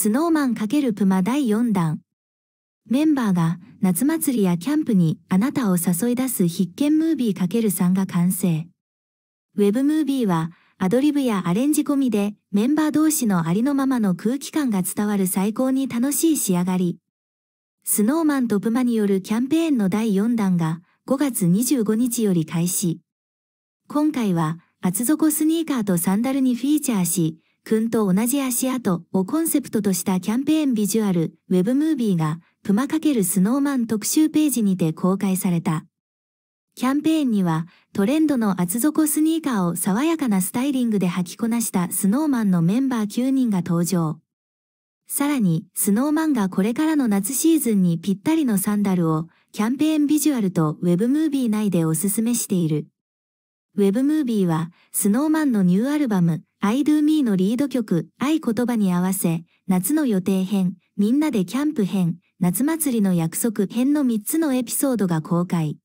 スノーマン×プマ第4弾。メンバーが夏祭りやキャンプにあなたを誘い出す必見ムービー ×3 が完成。ウェブムービーはアドリブやアレンジ込みでメンバー同士のありのままの空気感が伝わる最高に楽しい仕上がり。スノーマンとプマによるキャンペーンの第4弾が5月25日より開始。今回は厚底スニーカーとサンダルにフィーチャーし、君と同じ足跡をコンセプトとしたキャンペーンビジュアル、ウェブムービーが、熊×スノーマン特集ページにて公開された。キャンペーンには、トレンドの厚底スニーカーを爽やかなスタイリングで履きこなしたスノーマンのメンバー9人が登場。さらに、スノーマンがこれからの夏シーズンにぴったりのサンダルを、キャンペーンビジュアルとウェブムービー内でおすすめしている。ウェブムービーは、スノーマンのニューアルバム、I Do Me のリード曲、愛言葉に合わせ、夏の予定編、みんなでキャンプ編、夏祭りの約束編の3つのエピソードが公開。